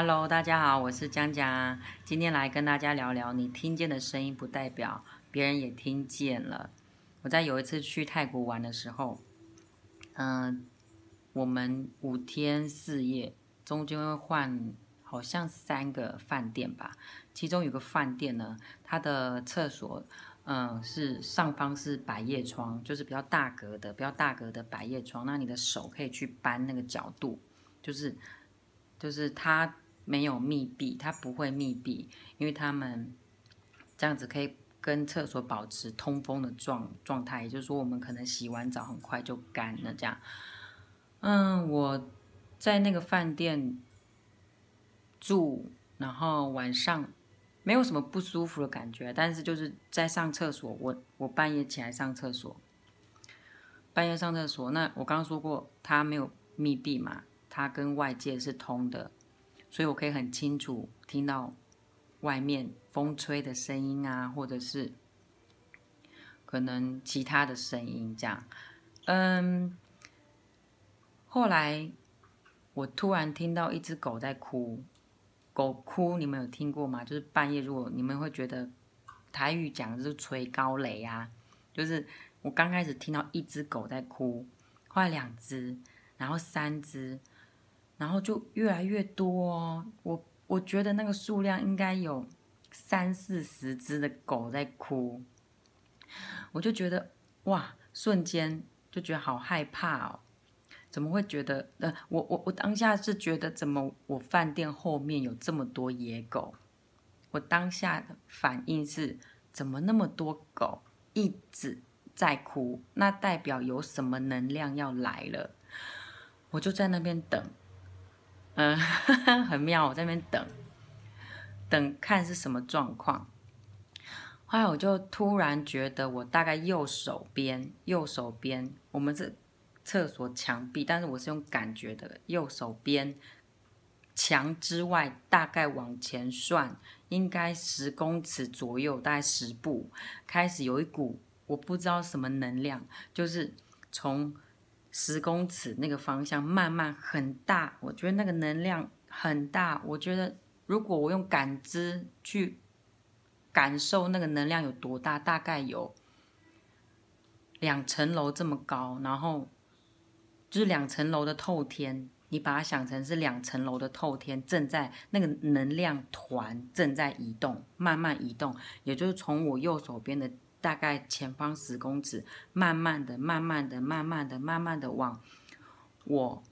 Hello，大家好，我是江江，今天来跟大家聊聊，你听见的声音不代表别人也听见了。我在有一次去泰国玩的时候，嗯，我们五天四夜，中间会换好像三个饭店吧，其中有个饭店呢，它的厕所，嗯，是上方是百叶窗，就是比较大格的、比较大格的百叶窗，那你的手可以去搬那个角度，就是就是它。没有密闭，它不会密闭，因为他们这样子可以跟厕所保持通风的状状态，也就是说，我们可能洗完澡很快就干了。这样，嗯，我在那个饭店住，然后晚上没有什么不舒服的感觉，但是就是在上厕所，我我半夜起来上厕所，半夜上厕所。那我刚刚说过，它没有密闭嘛，它跟外界是通的。所以我可以很清楚听到外面风吹的声音啊，或者是可能其他的声音这样。嗯，后来我突然听到一只狗在哭，狗哭你们有听过吗？就是半夜如果你们会觉得台语讲的是捶高雷啊，就是我刚开始听到一只狗在哭，后来两只，然后三只。然后就越来越多哦，我我觉得那个数量应该有三四十只的狗在哭，我就觉得哇，瞬间就觉得好害怕哦，怎么会觉得呃，我我我当下是觉得怎么我饭店后面有这么多野狗，我当下的反应是怎么那么多狗一直在哭，那代表有什么能量要来了，我就在那边等。嗯，很妙，我在那边等等看是什么状况。后来我就突然觉得，我大概右手边，右手边，我们是厕所墙壁，但是我是用感觉的，右手边墙之外，大概往前算，应该十公尺左右，大概十步，开始有一股我不知道什么能量，就是从。十公尺那个方向，慢慢很大，我觉得那个能量很大。我觉得如果我用感知去感受那个能量有多大，大概有两层楼这么高，然后就是两层楼的透天，你把它想成是两层楼的透天，正在那个能量团正在移动，慢慢移动，也就是从我右手边的。大概前方十公尺，慢慢的、慢慢的、慢慢的、慢慢的往我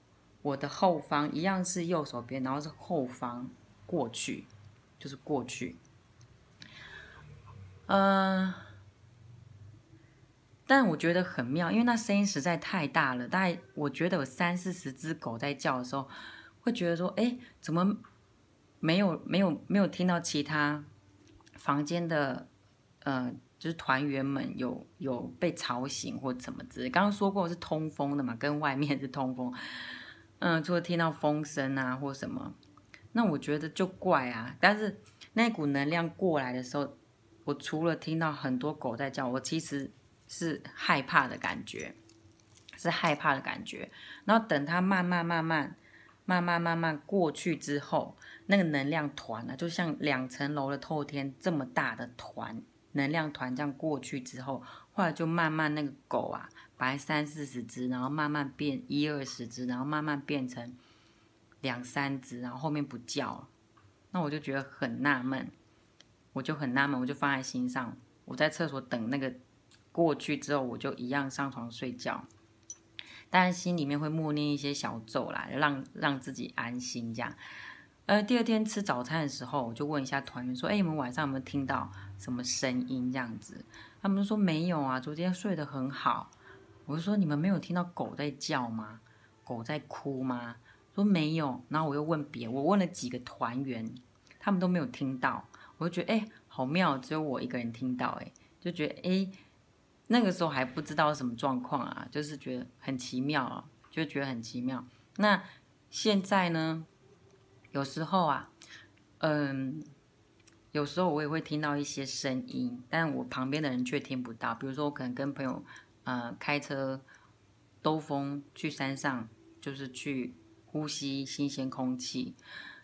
我的后方，一样是右手边，然后是后方过去，就是过去。嗯，但我觉得很妙，因为那声音实在太大了，大概我觉得有三四十只狗在叫的时候，会觉得说，哎，怎么没有没有没有听到其他房间的？呃，就是团员们有有被吵醒或什么之类，刚刚说过是通风的嘛，跟外面是通风。嗯，除了听到风声啊或什么，那我觉得就怪啊。但是那股能量过来的时候，我除了听到很多狗在叫，我其实是害怕的感觉，是害怕的感觉。然后等它慢慢慢慢慢慢慢慢过去之后，那个能量团啊，就像两层楼的透天这么大的团。能量团这样过去之后，后来就慢慢那个狗啊，本来三四十只，然后慢慢变一二十只，然后慢慢变成两三只，然后后面不叫了。那我就觉得很纳闷，我就很纳闷，我就放在心上。我在厕所等那个过去之后，我就一样上床睡觉，但是心里面会默念一些小咒啦，让让自己安心这样。呃，第二天吃早餐的时候，我就问一下团员说：“哎，你们晚上有没有听到什么声音？”这样子，他们就说没有啊，昨天睡得很好。我就说：“你们没有听到狗在叫吗？狗在哭吗？”说没有。然后我又问别，我问了几个团员，他们都没有听到。我就觉得，哎，好妙，只有我一个人听到，哎，就觉得，哎，那个时候还不知道什么状况啊，就是觉得很奇妙，啊，就觉得很奇妙。那现在呢？有时候啊，嗯，有时候我也会听到一些声音，但我旁边的人却听不到。比如说，我可能跟朋友，呃，开车兜风去山上，就是去呼吸新鲜空气。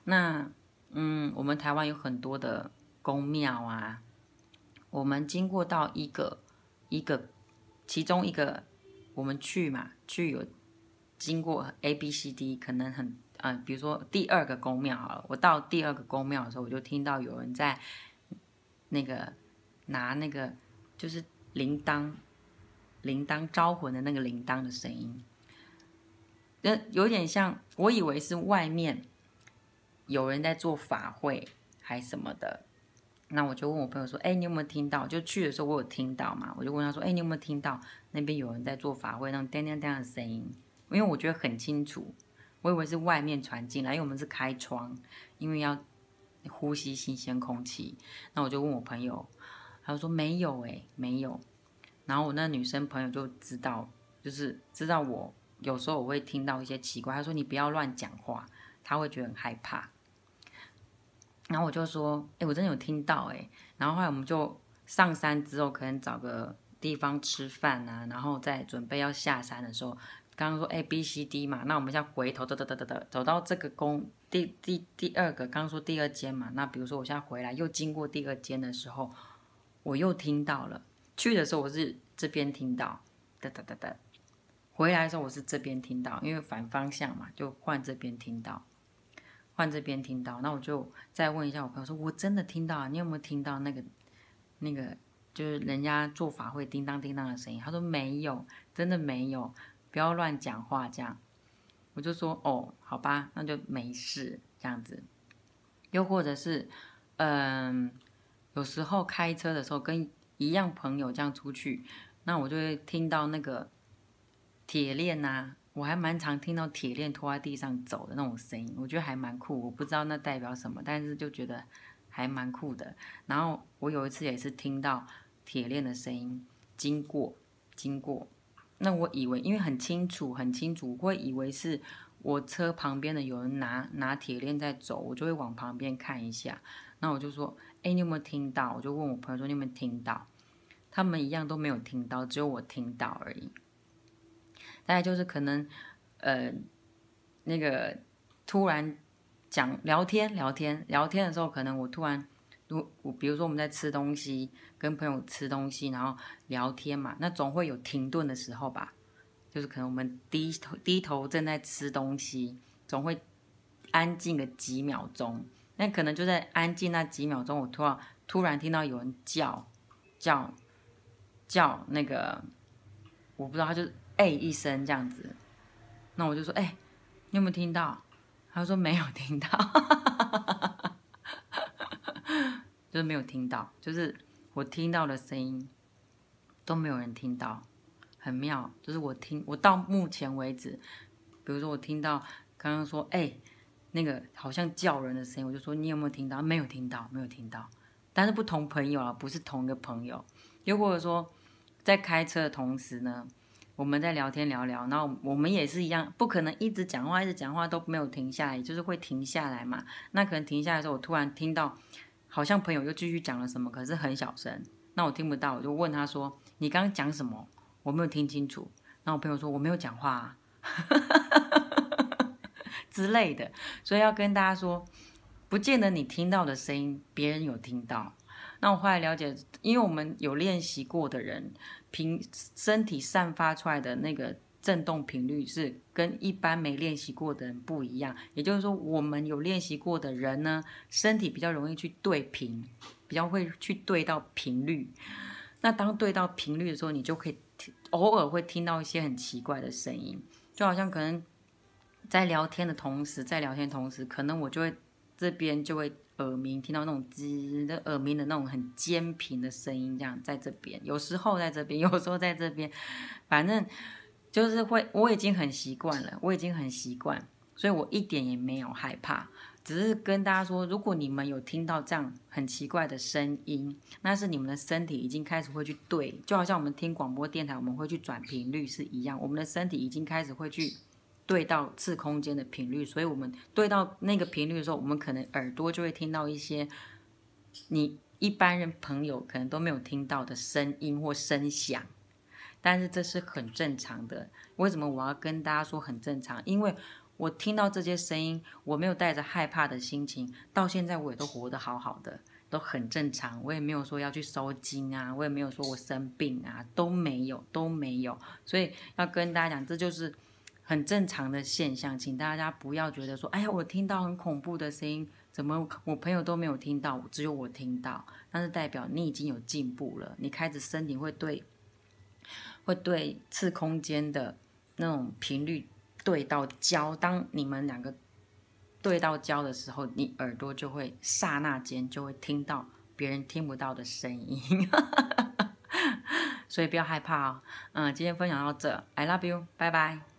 那，嗯，我们台湾有很多的宫庙啊，我们经过到一个一个，其中一个，我们去嘛，去有经过 A、B、C、D，可能很。嗯，比如说第二个宫庙好了，我到第二个宫庙的时候，我就听到有人在那个拿那个就是铃铛，铃铛招魂的那个铃铛的声音，那有点像，我以为是外面有人在做法会还什么的。那我就问我朋友说，哎，你有没有听到？就去的时候我有听到嘛，我就问他说，哎，你有没有听到那边有人在做法会那种叮叮叮的声音？因为我觉得很清楚。我以为是外面传进来，因为我们是开窗，因为要呼吸新鲜空气。那我就问我朋友，他说没有诶，没有。然后我那女生朋友就知道，就是知道我有时候我会听到一些奇怪，她说你不要乱讲话，他会觉得很害怕。然后我就说，哎，我真的有听到诶。然后后来我们就上山之后，可能找个地方吃饭啊，然后在准备要下山的时候。刚刚说 A B C D 嘛，那我们现在回头哒哒哒哒哒，走到这个宫第第第二个，刚刚说第二间嘛，那比如说我现在回来又经过第二间的时候，我又听到了。去的时候我是这边听到，哒哒哒哒，回来的时候我是这边听到，因为反方向嘛，就换这边听到，换这边听到。那我就再问一下我朋友，说我真的听到，你有没有听到那个那个就是人家做法会叮当叮当的声音？他说没有，真的没有。不要乱讲话，这样我就说哦，好吧，那就没事。这样子，又或者是，嗯，有时候开车的时候跟一样朋友这样出去，那我就会听到那个铁链呐，我还蛮常听到铁链拖在地上走的那种声音，我觉得还蛮酷。我不知道那代表什么，但是就觉得还蛮酷的。然后我有一次也是听到铁链的声音，经过，经过。那我以为，因为很清楚，很清楚，会以为是我车旁边的有人拿拿铁链在走，我就会往旁边看一下。那我就说：“哎，你有没有听到？”我就问我朋友说：“你有没有听到？”他们一样都没有听到，只有我听到而已。大概就是可能，呃，那个突然讲聊天、聊天、聊天的时候，可能我突然。如我比如说我们在吃东西，跟朋友吃东西，然后聊天嘛，那总会有停顿的时候吧。就是可能我们低头低头正在吃东西，总会安静个几秒钟。那可能就在安静那几秒钟，我突然突然听到有人叫叫叫那个，我不知道他就哎一声这样子。那我就说哎，你有没有听到？他说没有听到。就是没有听到，就是我听到的声音都没有人听到，很妙。就是我听，我到目前为止，比如说我听到刚刚说哎，那个好像叫人的声音，我就说你有没有听到？没有听到，没有听到。但是不同朋友啊，不是同一个朋友。又或者说在开车的同时呢，我们在聊天聊聊，然后我们也是一样，不可能一直讲话一直讲话都没有停下来，就是会停下来嘛。那可能停下来的时候，我突然听到。好像朋友又继续讲了什么，可是很小声，那我听不到，我就问他说：“你刚刚讲什么？我没有听清楚。”那我朋友说：“我没有讲话啊，之类的。”所以要跟大家说，不见得你听到的声音，别人有听到。那我后来了解，因为我们有练习过的人，平身体散发出来的那个。震动频率是跟一般没练习过的人不一样，也就是说，我们有练习过的人呢，身体比较容易去对频，比较会去对到频率。那当对到频率的时候，你就可以偶尔会听到一些很奇怪的声音，就好像可能在聊天的同时，在聊天的同时，可能我就会这边就会耳鸣，听到那种滋的耳鸣的那种很尖频的声音，这样在这边，有时候在这边，有时候在这边，反正。就是会，我已经很习惯了，我已经很习惯，所以我一点也没有害怕。只是跟大家说，如果你们有听到这样很奇怪的声音，那是你们的身体已经开始会去对，就好像我们听广播电台，我们会去转频率是一样，我们的身体已经开始会去对到次空间的频率。所以我们对到那个频率的时候，我们可能耳朵就会听到一些你一般人朋友可能都没有听到的声音或声响。但是这是很正常的，为什么我要跟大家说很正常？因为我听到这些声音，我没有带着害怕的心情，到现在我也都活得好好的，都很正常。我也没有说要去收精啊，我也没有说我生病啊，都没有，都没有。所以要跟大家讲，这就是很正常的现象，请大家不要觉得说，哎呀，我听到很恐怖的声音，怎么我朋友都没有听到，只有我听到？那是代表你已经有进步了，你开始身体会对。会对次空间的那种频率对到焦，当你们两个对到焦的时候，你耳朵就会刹那间就会听到别人听不到的声音，所以不要害怕啊！嗯，今天分享到这，I love you，拜拜。